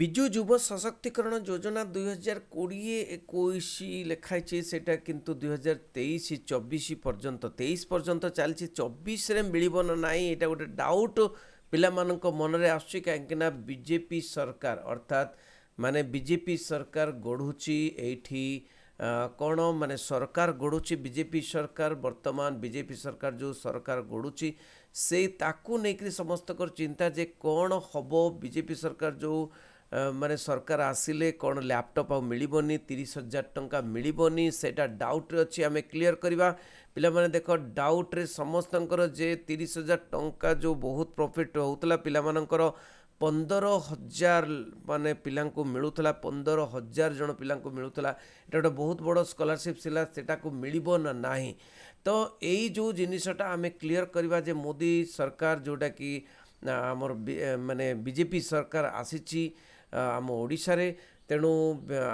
বিজু যুব সশক্তিকরণ যোজনা দুই হাজার কোড়িয়ে একুশ লেখাইছে সেটা কিন্তু দুই হাজার তেইশ চব্বিশ পর্যন্ত তেইশ পর্যন্ত চালছে চব্বিশে মিলব না নাই এটা গোটে ডাউট ପିଲାମାନଙ୍କ ମନରେ ଆସୁଛି କାହିଁକିନା ବିଜେପି ସରକାର ଅର୍ଥାତ୍ ମାନେ ବିଜେପି ସରକାର ଗଢ଼ୁଛି ଏଇଠି କ'ଣ ମାନେ ସରକାର ଗଢ଼ୁଛି ବିଜେପି ସରକାର ବର୍ତ୍ତମାନ ବିଜେପି ସରକାର ଯେଉଁ ସରକାର ଗଢ଼ୁଛି ସେଇ ତାକୁ ନେଇକରି ସମସ୍ତଙ୍କର ଚିନ୍ତା ଯେ କ'ଣ ହେବ ବିଜେପି ସରକାର ଯେଉଁ ମାନେ ସରକାର ଆସିଲେ କ'ଣ ଲ୍ୟାପଟପ୍ ଆଉ ମିଳିବନି ତିରିଶ ହଜାର ଟଙ୍କା ମିଳିବନି ସେଇଟା ଡାଉଟ୍ରେ ଅଛି ଆମେ କ୍ଲିଅର୍ କରିବା ପିଲାମାନେ ଦେଖ ଡାଉଟ୍ରେ ସମସ୍ତଙ୍କର ଯେ ତିରିଶ ହଜାର ଟଙ୍କା ଯେଉଁ ବହୁତ ପ୍ରଫିଟ୍ ହେଉଥିଲା ପିଲାମାନଙ୍କର ପନ୍ଦର ହଜାର ମାନେ ପିଲାଙ୍କୁ ମିଳୁଥିଲା ପନ୍ଦର ହଜାର ଜଣ ପିଲାଙ୍କୁ ମିଳୁଥିଲା ଏଇଟା ଗୋଟେ ବହୁତ ବଡ଼ ସ୍କଲାରସିପ୍ ଥିଲା ସେଟାକୁ ମିଳିବ ନା ନାହିଁ ତ ଏଇ ଯେଉଁ ଜିନିଷଟା ଆମେ କ୍ଲିଅର୍ କରିବା ଯେ ମୋଦି ସରକାର ଯେଉଁଟାକି ଆମର ମାନେ ବିଜେପି ସରକାର ଆସିଛି ଆମ ଓଡ଼ିଶାରେ ତେଣୁ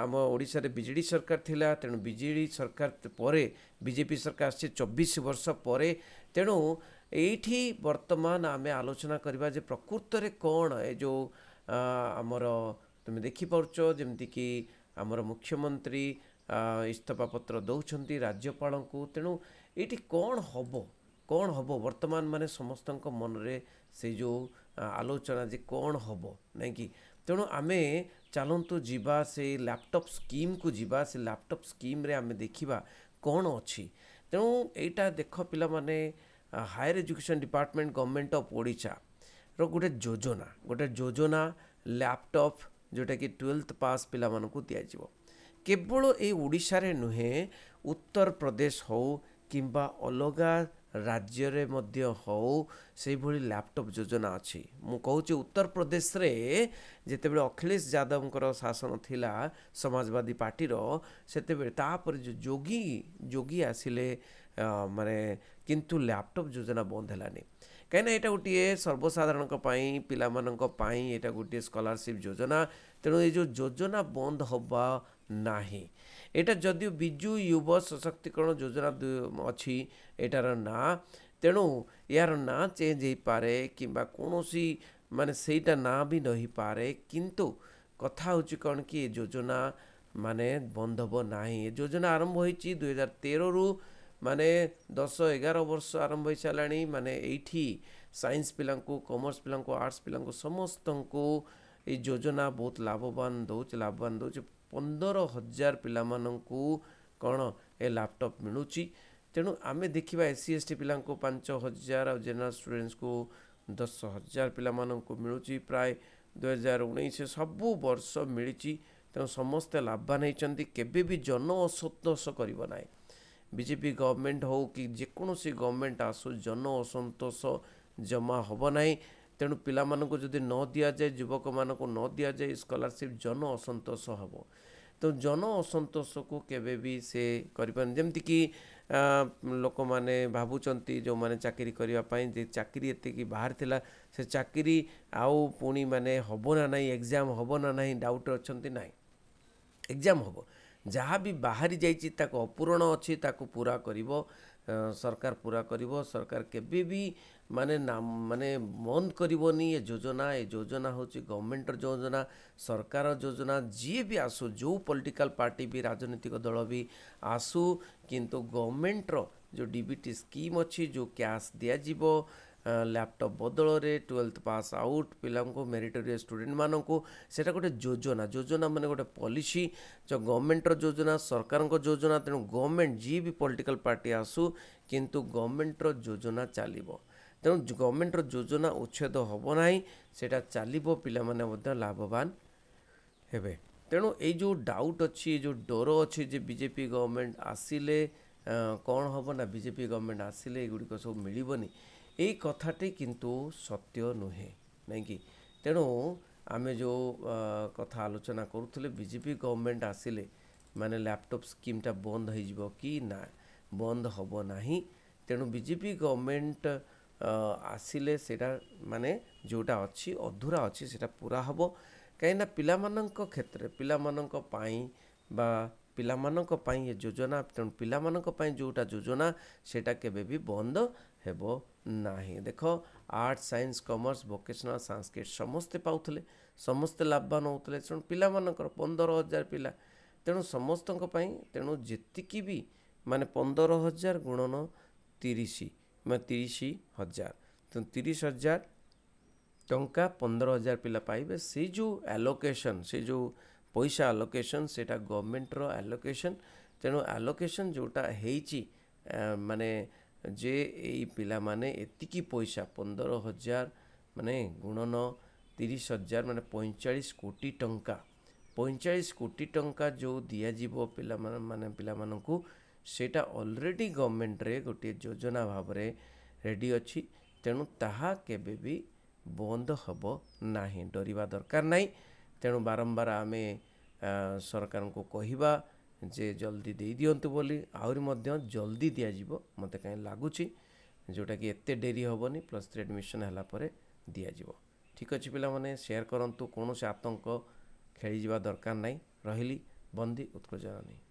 ଆମ ଓଡ଼ିଶାରେ ବିଜେଡ଼ି ସରକାର ଥିଲା ତେଣୁ ବିଜେଡ଼ି ସରକାର ପରେ ବିଜେପି ସରକାର ଆସିଛି ଚବିଶ ବର୍ଷ ପରେ ତେଣୁ ଏଇଠି ବର୍ତ୍ତମାନ ଆମେ ଆଲୋଚନା କରିବା ଯେ ପ୍ରକୃତରେ କ'ଣ ଏ ଯେଉଁ ଆମର ତୁମେ ଦେଖିପାରୁଛ ଯେମିତିକି ଆମର ମୁଖ୍ୟମନ୍ତ୍ରୀ ଇସ୍ତଫା ପତ୍ର ଦେଉଛନ୍ତି ରାଜ୍ୟପାଳଙ୍କୁ ତେଣୁ ଏଇଠି କ'ଣ ହେବ କ'ଣ ହେବ ବର୍ତ୍ତମାନ ମାନେ ସମସ୍ତଙ୍କ ମନରେ ସେ ଯେଉଁ ଆଲୋଚନା ଯେ କ'ଣ ହେବ ନାଇଁକି ତେଣୁ ଆମେ ଚାଲନ୍ତୁ ଯିବା ସେ ଲ୍ୟାପଟପ୍ ସ୍କିମ୍କୁ ଯିବା ସେ ଲ୍ୟାପଟପ୍ ସ୍କିମ୍ରେ ଆମେ ଦେଖିବା କ'ଣ ଅଛି ତେଣୁ ଏଇଟା ଦେଖ ପିଲାମାନେ higher education department government of ଓଡ଼ିଶାର ଗୋଟେ ଯୋଜନା ଗୋଟେ ଯୋଜନା ଲ୍ୟାପଟପ୍ ଯେଉଁଟାକି ଟୁଏଲ୍ଥ ପାସ୍ ପିଲାମାନଙ୍କୁ ଦିଆଯିବ କେବଳ ଏଇ ଓଡ଼ିଶାରେ ନୁହେଁ ଉତ୍ତରପ୍ରଦେଶ ହେଉ କିମ୍ବା ଅଲଗା ରାଜ୍ୟରେ ମଧ୍ୟ ହେଉ ସେହିଭଳି ଲ୍ୟାପଟପ୍ ଯୋଜନା ଅଛି ମୁଁ କହୁଛି ଉତ୍ତରପ୍ରଦେଶରେ ଯେତେବେଳେ ଅଖିଳେଶ ଯାଦବଙ୍କର ଶାସନ ଥିଲା ସମାଜବାଦୀ ପାର୍ଟିର ସେତେବେଳେ ତାପରେ ଯେଉଁ ଯୋଗୀ ଯୋଗୀ ଆସିଲେ ମାନେ କିନ୍ତୁ ଲ୍ୟାପଟପ୍ ଯୋଜନା ବନ୍ଦ ହେଲାନି କାହିଁକିନା ଏଇଟା ଗୋଟିଏ ସର୍ବସାଧାରଣଙ୍କ ପାଇଁ ପିଲାମାନଙ୍କ ପାଇଁ ଏଇଟା ଗୋଟିଏ ସ୍କଲାରସିପ୍ ଯୋଜନା ତେଣୁ ଏ ଯେଉଁ ଯୋଜନା ବନ୍ଦ ହେବା ନାହିଁ ଏଇଟା ଯଦିଓ ବିଜୁ ଯୁବ ସଶକ୍ତିକରଣ ଯୋଜନା ଅଛି ଏଟାର ନାଁ ତେଣୁ ଏହାର ନାଁ ଚେଞ୍ଜ ହୋଇପାରେ କିମ୍ବା କୌଣସି ମାନେ ସେଇଟା ନାଁ ବି ରହିପାରେ କିନ୍ତୁ କଥା ହେଉଛି କ'ଣ କି ଏ ଯୋଜନା ମାନେ ବନ୍ଦ ହେବ ନାହିଁ ଏ ଯୋଜନା ଆରମ୍ଭ ହୋଇଛି ଦୁଇହଜାର ତେରରୁ ମାନେ ଦଶ ଏଗାର ବର୍ଷ ଆରମ୍ଭ ହୋଇସାରିଲାଣି ମାନେ ଏଇଠି ସାଇନ୍ସ ପିଲାଙ୍କୁ କମର୍ସ ପିଲାଙ୍କୁ ଆର୍ଟ୍ସ ପିଲାଙ୍କୁ ସମସ୍ତଙ୍କୁ ଏଇ ଯୋଜନା ବହୁତ ଲାଭବାନ ଦେଉଛି ଲାଭବାନ ଦେଉଛି ପନ୍ଦର ହଜାର ପିଲାମାନଙ୍କୁ କ'ଣ ଏ ଲ୍ୟାପଟପ୍ ମିଳୁଛି ତେଣୁ ଆମେ ଦେଖିବା ଏସ୍ ସି ଏସ୍ ଟି ପିଲାଙ୍କୁ ପାଞ୍ଚ ହଜାର ଆଉ ଜେନେରାଲ୍ ଷ୍ଟୁଡେଣ୍ଟସ୍କୁ ଦଶ ହଜାର ପିଲାମାନଙ୍କୁ ମିଳୁଛି ପ୍ରାୟ ଦୁଇହଜାର ଉଣେଇଶ ସବୁ ବର୍ଷ ମିଳିଛି ତେଣୁ ସମସ୍ତେ ଲାଭବାନ ହେଇଛନ୍ତି କେବେ ବି ଜନ ଅସନ୍ତୋଷ କରିବ ନାହିଁ ବିଜେପି ଗଭର୍ଣ୍ଣମେଣ୍ଟ ହେଉ କି ଯେକୌଣସି ଗଭର୍ଣ୍ଣମେଣ୍ଟ ଆସୁ ଜନ ଅସନ୍ତୋଷ ଜମା ହେବ ନାହିଁ ତେଣୁ ପିଲାମାନଙ୍କୁ ଯଦି ନ ଦିଆଯାଏ ଯୁବକମାନଙ୍କୁ ନ ଦିଆଯାଏ ସ୍କଲାରସିପ୍ ଜନ ଅସନ୍ତୋଷ ହେବ ତ ଜନ ଅସନ୍ତୋଷକୁ କେବେ ବି ସେ କରିପାରନ୍ତି ଯେମିତିକି ଲୋକମାନେ ଭାବୁଛନ୍ତି ଯେଉଁମାନେ ଚାକିରି କରିବା ପାଇଁ ଯେ ଚାକିରି ଏତିକି ବାହାରିଥିଲା ସେ ଚାକିରି ଆଉ ପୁଣି ମାନେ ହେବ ନା ନାହିଁ ଏକ୍ଜାମ୍ ହେବ ନା ନାହିଁ ଡାଉଟ୍ ଅଛନ୍ତି ନାହିଁ ଏକ୍ଜାମ୍ ହେବ ଯାହା ବି ବାହାରି ଯାଇଛି ତାକୁ ଅପୂରଣ ଅଛି ତାକୁ ପୁରା କରିବ ସରକାର ପୁରା କରିବ ସରକାର କେବେ ବି ମାନେ ମାନେ ବନ୍ଦ କରିବନି ଏ ଯୋଜନା ଏ ଯୋଜନା ହେଉଛି ଗଭର୍ଣ୍ଣମେଣ୍ଟର ଯୋଜନା ସରକାର ଯୋଜନା ଯିଏ ବି ଆସୁ ଯେଉଁ ପଲିଟିକାଲ୍ ପାର୍ଟି ବି ରାଜନୈତିକ ଦଳ ବି ଆସୁ କିନ୍ତୁ ଗଭର୍ଣ୍ଣମେଣ୍ଟର ଯେଉଁ ଡି ବି ଟି ସ୍କିମ୍ ଅଛି ଯେଉଁ କ୍ୟାସ୍ ଦିଆଯିବ ল্যাপটপ বদলরে টুয়েলভ পাস আউট পিলাঙ্কু মেরিটোরিয়াস স্টুডেন্ট মানুষ সেটা গোটে যোজনা যোজনা মানে গোটে পলিসি যে গভর্নমেন্টর যোজনা সরকারଙ୍କ যোজনা তেଣୁ ଗଭର୍ଣ୍ଣମେଣ୍ଟ ଯିଏ ବି ପଲିଟିକାଲ୍ ପାର୍ଟି ଆସୁ କିନ୍ତୁ ଗଭର୍ଣ୍ଣମେଣ୍ଟର ଯୋଜନା ଚାଲିବ ତେଣୁ ଗଭର୍ଣ୍ଣମେଣ୍ଟର ଯୋଜନା ଉଚ୍ଛେଦ ହେବ ନାହିଁ ସେଇଟା ଚାଲିବ ପିଲାମାନେ ମଧ୍ୟ ଲାଭବାନ ହେବେ ତେଣୁ ଏଇ ଯେଉଁ ଡାଉଟ୍ ଅଛି ଏ ଯେଉଁ ଡର ଅଛି ଯେ ବିଜେପି ଗଭର୍ଣ୍ଣମେଣ୍ଟ ଆସିଲେ କ'ଣ ହେବ ନା ବିଜେପି ଗଭର୍ଣ୍ଣମେଣ୍ଟ ଆସିଲେ ଏଗୁଡ଼ିକ ସବୁ ମିଳିବନି এই কথাটি କିନ୍ତୁ ସତ୍ୟ ନୁହେଁ ନାଇଁକି ତେଣୁ ଆମେ ଯେଉଁ କଥା ଆଲୋଚନା କରୁଥିଲେ ବିଜେପି ଗଭର୍ଣ୍ଣମେଣ୍ଟ ଆସିଲେ ମାନେ ଲ୍ୟାପଟପ୍ ସ୍କିମ୍ଟା ବନ୍ଦ ହୋଇଯିବ କି ନା ବନ୍ଦ ହେବ ନାହିଁ ତେଣୁ ବିଜେପି ଗଭର୍ଣ୍ଣମେଣ୍ଟ ଆସିଲେ ସେଇଟା ମାନେ ଯେଉଁଟା ଅଛି ଅଧୁରା ଅଛି ସେଇଟା ପୁରା ହେବ କାହିଁକିନା ପିଲାମାନଙ୍କ କ୍ଷେତ୍ରରେ ପିଲାମାନଙ୍କ ପାଇଁ ବା ପିଲାମାନଙ୍କ ପାଇଁ ଏ ଯୋଜନା ତେଣୁ ପିଲାମାନଙ୍କ ପାଇଁ ଯେଉଁଟା ଯୋଜନା ସେଇଟା କେବେ ବି ବନ୍ଦ ହେବ ନାହିଁ ଦେଖ art science commerce vocational Sanskrit ସମସ୍ତେ ପାଉଥିଲେ ସମସ୍ତେ ଲାଭବାନ ହେଉଥିଲେ ତେଣୁ ପିଲାମାନଙ୍କର ପନ୍ଦର ହଜାର ପିଲା ତେଣୁ ସମସ୍ତଙ୍କ ପାଇଁ ତେଣୁ ଯେତିକି ବି ମାନେ ପନ୍ଦର ହଜାର ଗୁଣନ ତିରିଶ ମାନେ ତିରିଶ ହଜାର ତେଣୁ ତିରିଶ ହଜାର ଟଙ୍କା ପନ୍ଦର ହଜାର ପିଲା ପାଇବେ ସେ ଯେଉଁ ଆଲୋକେସନ୍ ସେ ଯେଉଁ ପଇସା ଆଲୋକେସନ୍ ସେଇଟା ଗଭର୍ଣ୍ଣମେଣ୍ଟର ଆଲୋକେସନ୍ ତେଣୁ ଆଲୋକେସନ୍ ଯେଉଁଟା ହେଇଛି ମାନେ ଯେ ଏଇ ପିଲାମାନେ ଏତିକି ପଇସା ପନ୍ଦର ହଜାର ମାନେ ଗୁଣନ ତିରିଶ ହଜାର ମାନେ ପଇଁଚାଳିଶ କୋଟି ଟଙ୍କା ପଇଁଚାଳିଶ କୋଟି ଟଙ୍କା ଯେଉଁ ଦିଆଯିବ ପିଲାମାନେ ମାନେ ପିଲାମାନଙ୍କୁ ସେଇଟା ଅଲରେଡ଼ି ଗଭର୍ଣ୍ଣମେଣ୍ଟରେ ଗୋଟିଏ ଯୋଜନା ଭାବରେ ରେଡ଼ି ଅଛି ତେଣୁ ତାହା କେବେ ବି ବନ୍ଦ ହେବ ନାହିଁ ଡରିବା ଦରକାର ନାହିଁ ତେଣୁ ବାରମ୍ବାର ଆମେ ସରକାରଙ୍କୁ କହିବା ଯେ ଜଲ୍ଦି ଦେଇଦିଅନ୍ତୁ ବୋଲି ଆହୁରି ମଧ୍ୟ ଜଲ୍ଦି ଦିଆଯିବ ମୋତେ କାହିଁ ଲାଗୁଛି ଯେଉଁଟାକି ଏତେ ଡେରି ହେବନି ପ୍ଲସ୍ ଥ୍ରୀ ଆଡ଼ମିସନ୍ ହେଲା ପରେ ଦିଆଯିବ ଠିକ୍ ଅଛି ପିଲାମାନେ ସେୟାର କରନ୍ତୁ କୌଣସି ଆତଙ୍କ ଖେଳିଯିବା ଦରକାର ନାହିଁ ରହିଲି ବନ୍ଦୀ ଉତ୍କଳ ଜନନୀ